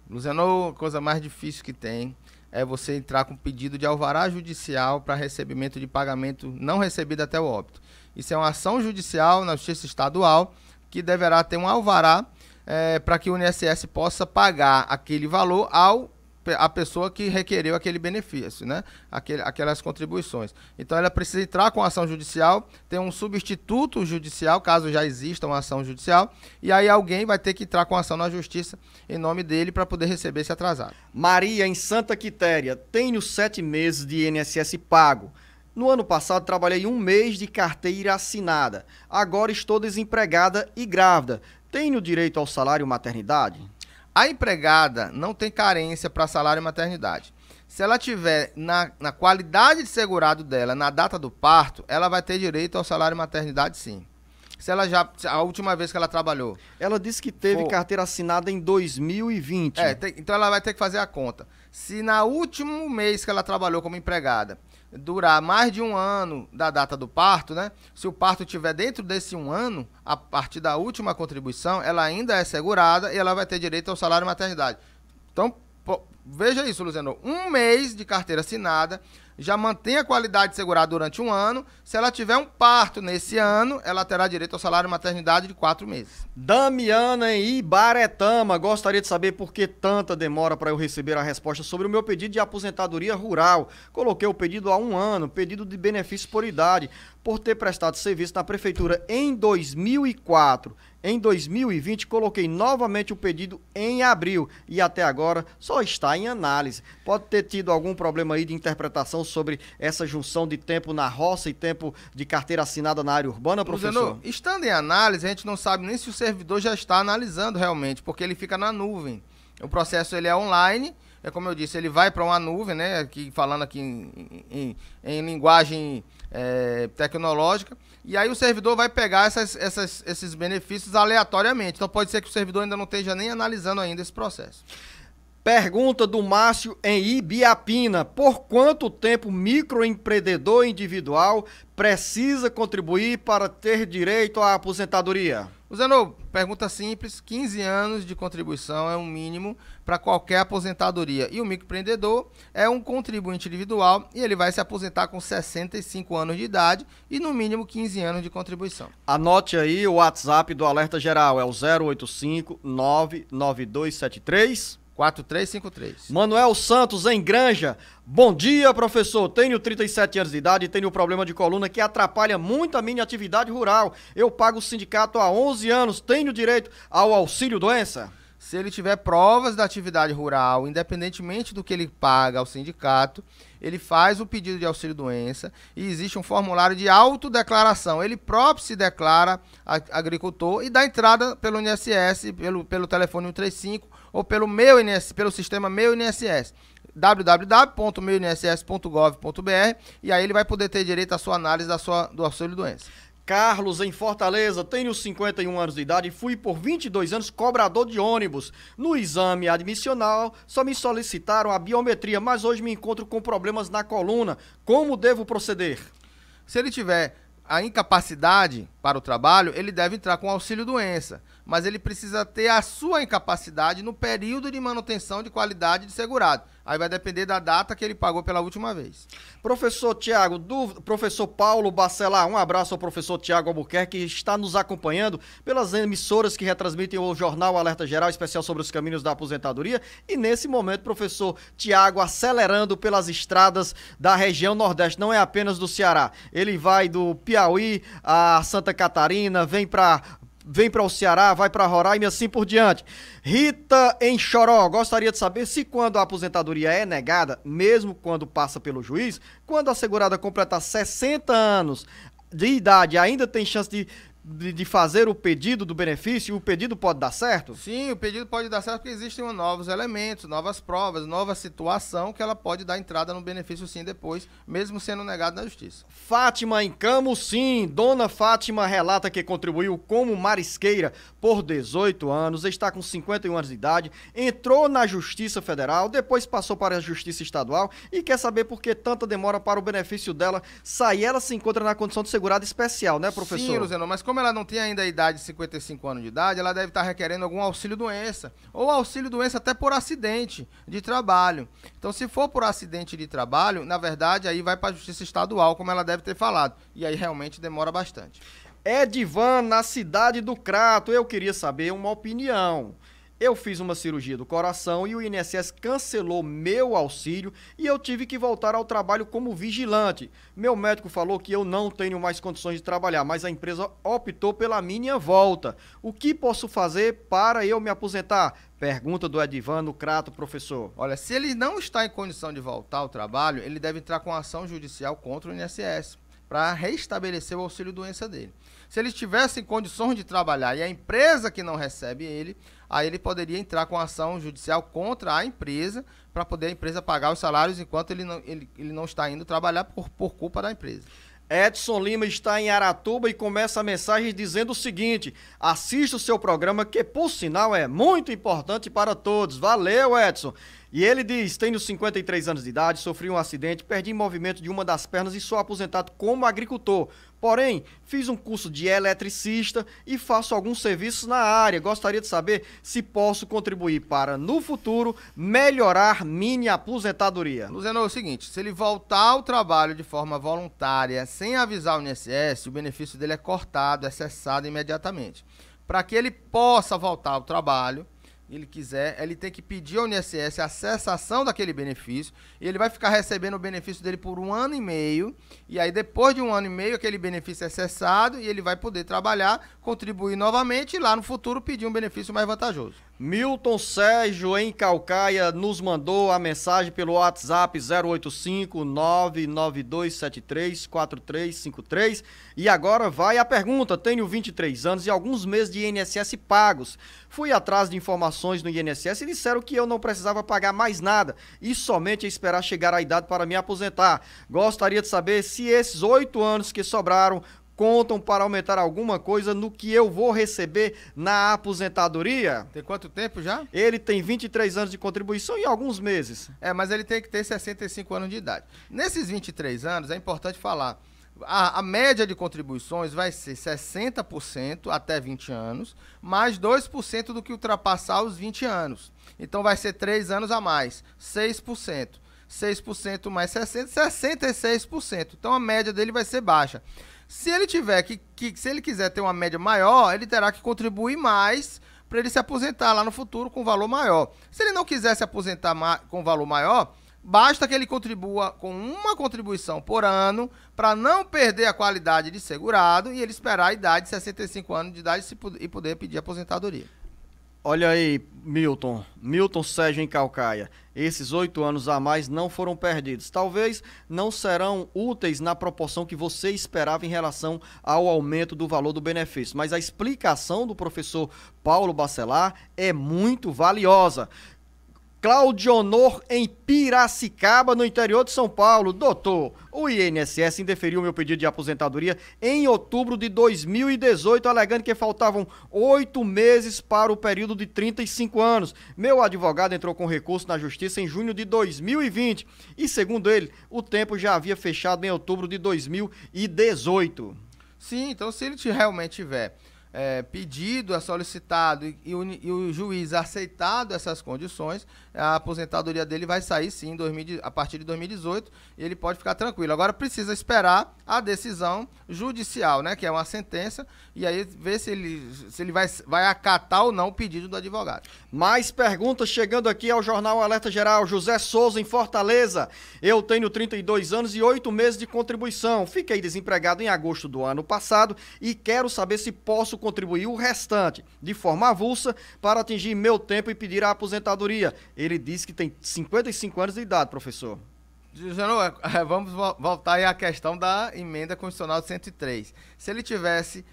Luziano, a coisa mais difícil que tem é você entrar com pedido de alvará judicial para recebimento de pagamento não recebido até o óbito. Isso é uma ação judicial na Justiça Estadual que deverá ter um alvará é, para que o INSS possa pagar aquele valor ao a pessoa que requereu aquele benefício, né? Aquele, aquelas contribuições. Então ela precisa entrar com ação judicial, ter um substituto judicial, caso já exista uma ação judicial, e aí alguém vai ter que entrar com ação na justiça em nome dele para poder receber esse atrasado. Maria, em Santa Quitéria, tenho sete meses de INSS pago. No ano passado trabalhei um mês de carteira assinada. Agora estou desempregada e grávida. Tenho direito ao salário maternidade? A empregada não tem carência para salário maternidade. Se ela tiver na, na qualidade de segurado dela, na data do parto, ela vai ter direito ao salário maternidade sim. Se ela já. A última vez que ela trabalhou. Ela disse que teve carteira assinada em 2020. É, tem, então ela vai ter que fazer a conta. Se na último mês que ela trabalhou como empregada, durar mais de um ano da data do parto, né? Se o parto tiver dentro desse um ano, a partir da última contribuição, ela ainda é segurada e ela vai ter direito ao salário maternidade. Então, pô, veja isso, Luciano. Um mês de carteira assinada já mantém a qualidade segurada durante um ano. Se ela tiver um parto nesse ano, ela terá direito ao salário de maternidade de quatro meses. Damiana em Ibaretama, gostaria de saber por que tanta demora para eu receber a resposta sobre o meu pedido de aposentadoria rural. Coloquei o pedido há um ano, pedido de benefício por idade por ter prestado serviço na prefeitura em 2004. Em 2020, coloquei novamente o pedido em abril e até agora só está em análise. Pode ter tido algum problema aí de interpretação sobre essa junção de tempo na roça e tempo de carteira assinada na área urbana, professor? Luziano, estando em análise, a gente não sabe nem se o servidor já está analisando realmente, porque ele fica na nuvem. O processo ele é online é como eu disse, ele vai para uma nuvem, né? Aqui, falando aqui em, em, em linguagem é, tecnológica. E aí o servidor vai pegar essas, essas, esses benefícios aleatoriamente. Então pode ser que o servidor ainda não esteja nem analisando ainda esse processo. Pergunta do Márcio em Ibiapina: por quanto tempo microempreendedor individual precisa contribuir para ter direito à aposentadoria? Zeno, pergunta simples: 15 anos de contribuição é um mínimo para qualquer aposentadoria. E o microempreendedor é um contribuinte individual e ele vai se aposentar com 65 anos de idade e no mínimo 15 anos de contribuição. Anote aí o WhatsApp do Alerta Geral: é o 085 99273 4353. Manuel Santos, em Granja. Bom dia, professor. Tenho 37 anos de idade e tenho problema de coluna que atrapalha muito a minha atividade rural. Eu pago o sindicato há 11 anos. Tenho direito ao auxílio-doença? Se ele tiver provas da atividade rural, independentemente do que ele paga ao sindicato, ele faz o pedido de auxílio doença e existe um formulário de autodeclaração. Ele próprio se declara agricultor e dá entrada pelo INSS, pelo, pelo telefone 135 ou pelo meu INSS, pelo sistema Meu INSS www.meuinss.gov.br e aí ele vai poder ter direito à sua análise da sua, do auxílio doença. Carlos, em Fortaleza, tenho 51 anos de idade e fui por 22 anos cobrador de ônibus. No exame admissional, só me solicitaram a biometria, mas hoje me encontro com problemas na coluna. Como devo proceder? Se ele tiver a incapacidade para o trabalho, ele deve entrar com auxílio doença, mas ele precisa ter a sua incapacidade no período de manutenção de qualidade de segurado. Aí vai depender da data que ele pagou pela última vez. Professor Tiago, professor Paulo Bacelar, um abraço ao professor Tiago Albuquerque, que está nos acompanhando pelas emissoras que retransmitem o jornal Alerta Geral, especial sobre os caminhos da aposentadoria. E nesse momento, professor Tiago acelerando pelas estradas da região Nordeste, não é apenas do Ceará. Ele vai do Piauí a Santa Santa Catarina, vem para vem para o Ceará, vai para Roraima e assim por diante. Rita em Choró, gostaria de saber se quando a aposentadoria é negada, mesmo quando passa pelo juiz, quando a segurada completar 60 anos de idade ainda tem chance de de, de, fazer o pedido do benefício, o pedido pode dar certo? Sim, o pedido pode dar certo porque existem novos elementos, novas provas, nova situação que ela pode dar entrada no benefício sim depois, mesmo sendo negado na justiça. Fátima em Camo, sim. Dona Fátima relata que contribuiu como marisqueira por 18 anos, está com 51 anos de idade, entrou na Justiça Federal, depois passou para a Justiça Estadual e quer saber por que tanta demora para o benefício dela sair. Ela se encontra na condição de segurada especial, né, professor? Sim, Luciano, mas como como ela não tem ainda a idade de 55 anos de idade, ela deve estar requerendo algum auxílio doença. Ou auxílio doença até por acidente de trabalho. Então, se for por acidente de trabalho, na verdade, aí vai para a Justiça Estadual, como ela deve ter falado. E aí realmente demora bastante. Edivan, na cidade do Crato, eu queria saber uma opinião eu fiz uma cirurgia do coração e o INSS cancelou meu auxílio e eu tive que voltar ao trabalho como vigilante. Meu médico falou que eu não tenho mais condições de trabalhar, mas a empresa optou pela minha volta. O que posso fazer para eu me aposentar? Pergunta do Edivano Crato, professor. Olha, se ele não está em condição de voltar ao trabalho, ele deve entrar com ação judicial contra o INSS para restabelecer o auxílio doença dele. Se eles tivessem condições de trabalhar e a empresa que não recebe ele, aí ele poderia entrar com ação judicial contra a empresa para poder a empresa pagar os salários enquanto ele não, ele, ele não está indo trabalhar por, por culpa da empresa. Edson Lima está em Aratuba e começa a mensagem dizendo o seguinte: assista o seu programa, que por sinal é muito importante para todos. Valeu, Edson. E ele diz: Tenho 53 anos de idade, sofri um acidente, perdi movimento de uma das pernas e sou aposentado como agricultor. Porém, fiz um curso de eletricista e faço alguns serviços na área. Gostaria de saber se posso contribuir para, no futuro, melhorar minha aposentadoria. Luziano, é o seguinte: se ele voltar ao trabalho de forma voluntária, sem avisar o INSS, o benefício dele é cortado, é cessado imediatamente. Para que ele possa voltar ao trabalho ele quiser, ele tem que pedir ao INSS a cessação daquele benefício e ele vai ficar recebendo o benefício dele por um ano e meio. E aí, depois de um ano e meio, aquele benefício é cessado e ele vai poder trabalhar, contribuir novamente e lá no futuro pedir um benefício mais vantajoso. Milton Sérgio em Calcaia nos mandou a mensagem pelo WhatsApp 085 99273 4353. E agora vai a pergunta. Tenho 23 anos e alguns meses de INSS pagos. Fui atrás de informações no INSS e disseram que eu não precisava pagar mais nada e somente esperar chegar à idade para me aposentar. Gostaria de saber se esses oito anos que sobraram contam para aumentar alguma coisa no que eu vou receber na aposentadoria? Tem quanto tempo já? Ele tem 23 anos de contribuição e alguns meses. É, mas ele tem que ter 65 anos de idade. Nesses 23 anos, é importante falar. A, a média de contribuições vai ser 60% até 20 anos, mais 2% do que ultrapassar os 20 anos. Então vai ser 3 anos a mais, 6%. 6% mais 60, 66%. Então a média dele vai ser baixa. Se ele tiver que, que se ele quiser ter uma média maior, ele terá que contribuir mais para ele se aposentar lá no futuro com valor maior. Se ele não quiser se aposentar com valor maior, basta que ele contribua com uma contribuição por ano para não perder a qualidade de segurado e ele esperar a idade, de 65 anos de idade, e poder pedir aposentadoria. Olha aí, Milton. Milton Sérgio em Calcaia. Esses oito anos a mais não foram perdidos. Talvez não serão úteis na proporção que você esperava em relação ao aumento do valor do benefício, mas a explicação do professor Paulo Bacelar é muito valiosa. Claudionor em Piracicaba, no interior de São Paulo. Doutor, o INSS indeferiu meu pedido de aposentadoria em outubro de 2018, alegando que faltavam oito meses para o período de 35 anos. Meu advogado entrou com recurso na justiça em junho de 2020 e, segundo ele, o tempo já havia fechado em outubro de 2018. Sim, então se ele realmente tiver é, pedido, é solicitado e, e, o, e, o, juiz aceitado essas condições, a aposentadoria dele vai sair sim 2000, a partir de 2018 e ele pode ficar tranquilo. Agora precisa esperar a decisão judicial, né, que é uma sentença, e aí ver se ele, se ele vai, vai acatar ou não o pedido do advogado. Mais perguntas chegando aqui ao Jornal Alerta Geral. José Souza, em Fortaleza. Eu tenho 32 anos e 8 meses de contribuição. Fiquei desempregado em agosto do ano passado e quero saber se posso contribuiu o restante, de forma avulsa, para atingir meu tempo e pedir a aposentadoria. Ele disse que tem 55 anos de idade, professor. É, vamos voltar aí à questão da emenda constitucional 103. Se ele tivesse.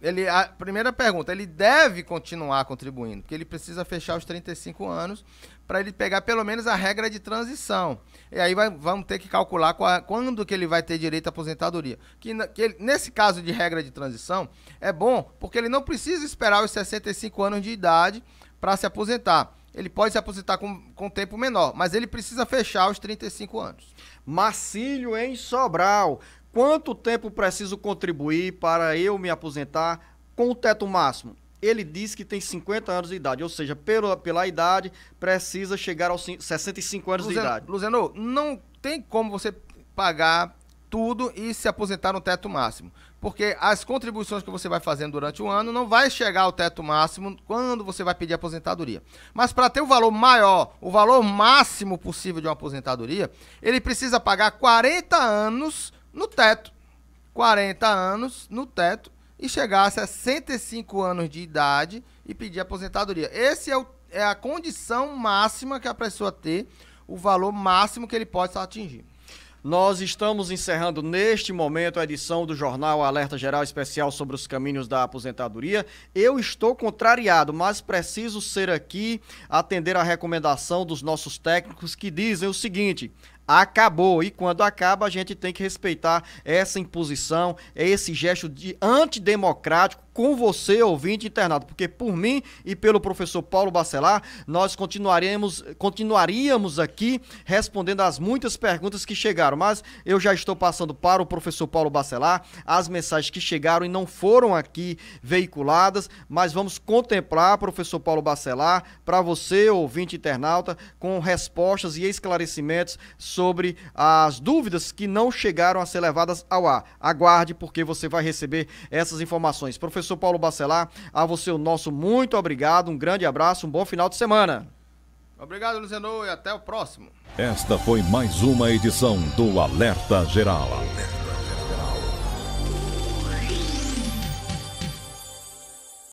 Ele, a primeira pergunta, ele deve continuar contribuindo, porque ele precisa fechar os 35 anos para ele pegar pelo menos a regra de transição. E aí vai, vamos ter que calcular quando que ele vai ter direito à aposentadoria. Que, que ele, nesse caso de regra de transição, é bom porque ele não precisa esperar os 65 anos de idade para se aposentar. Ele pode se aposentar com, com tempo menor, mas ele precisa fechar os 35 anos. Marcílio em Sobral, quanto tempo preciso contribuir para eu me aposentar com o teto máximo? ele diz que tem 50 anos de idade, ou seja, pela, pela idade, precisa chegar aos 65 anos de idade. Luzeno, não tem como você pagar tudo e se aposentar no teto máximo. Porque as contribuições que você vai fazendo durante o ano não vai chegar ao teto máximo quando você vai pedir aposentadoria. Mas para ter o um valor maior, o valor máximo possível de uma aposentadoria, ele precisa pagar 40 anos no teto. 40 anos no teto e chegasse a 65 anos de idade e pedir aposentadoria. Esse é, o, é a condição máxima que a pessoa ter, o valor máximo que ele pode atingir. Nós estamos encerrando neste momento a edição do Jornal Alerta Geral Especial sobre os caminhos da aposentadoria. Eu estou contrariado, mas preciso ser aqui atender a recomendação dos nossos técnicos que dizem o seguinte: acabou. E quando acaba, a gente tem que respeitar essa imposição, esse gesto de antidemocrático com você, ouvinte internado, porque por mim e pelo professor Paulo Bacelar, nós continuaremos, continuaríamos aqui respondendo às muitas perguntas que chegaram, mas eu já estou passando para o professor Paulo Bacelar as mensagens que chegaram e não foram aqui veiculadas, mas vamos contemplar, professor Paulo Bacelar, para você, ouvinte internauta, com respostas e esclarecimentos sobre as dúvidas que não chegaram a ser levadas ao ar. Aguarde, porque você vai receber essas informações. Professor professor Paulo Bacelar. A você o nosso muito obrigado, um grande abraço, um bom final de semana. Obrigado, Luciano, e até o próximo. Esta foi mais uma edição do Alerta Geral.